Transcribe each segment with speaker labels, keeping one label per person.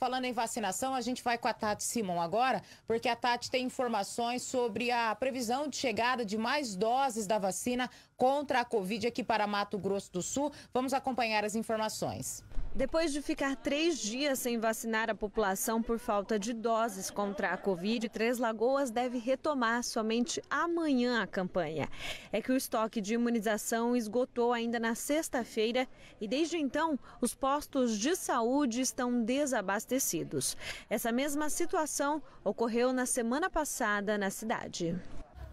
Speaker 1: Falando em vacinação, a gente vai com a Tati Simon agora, porque a Tati tem informações sobre a previsão de chegada de mais doses da vacina contra a Covid aqui para Mato Grosso do Sul. Vamos acompanhar as informações. Depois de ficar três dias sem vacinar a população por falta de doses contra a Covid, Três Lagoas deve retomar somente amanhã a campanha. É que o estoque de imunização esgotou ainda na sexta-feira e, desde então, os postos de saúde estão desabastecidos. Essa mesma situação ocorreu na semana passada na cidade.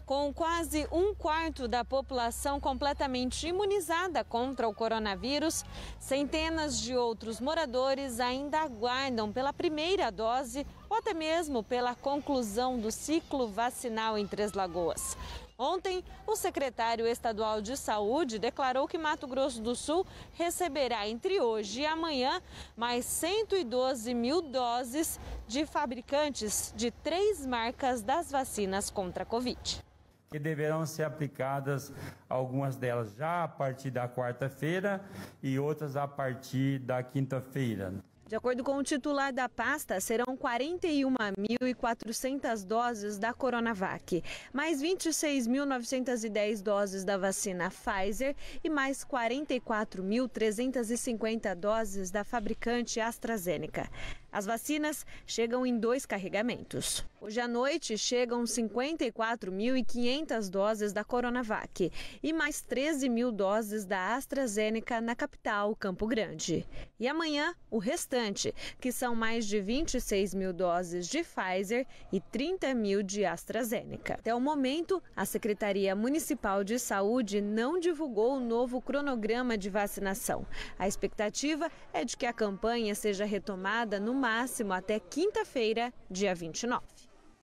Speaker 1: Com quase um quarto da população completamente imunizada contra o coronavírus, centenas de outros moradores ainda aguardam pela primeira dose ou até mesmo pela conclusão do ciclo vacinal em Três Lagoas. Ontem, o secretário estadual de saúde declarou que Mato Grosso do Sul receberá entre hoje e amanhã mais 112 mil doses de fabricantes de três marcas das vacinas contra a Covid
Speaker 2: que deverão ser aplicadas algumas delas já a partir da quarta-feira e outras a partir da quinta-feira.
Speaker 1: De acordo com o titular da pasta, serão 41.400 doses da Coronavac, mais 26.910 doses da vacina Pfizer e mais 44.350 doses da fabricante AstraZeneca. As vacinas chegam em dois carregamentos. Hoje à noite chegam 54.500 doses da Coronavac e mais 13 mil doses da AstraZeneca na capital, Campo Grande. E amanhã, o restante, que são mais de 26 mil doses de Pfizer e 30 mil de AstraZeneca. Até o momento, a Secretaria Municipal de Saúde não divulgou o novo cronograma de vacinação. A expectativa é de que a campanha seja retomada no máximo até quinta-feira, dia 29.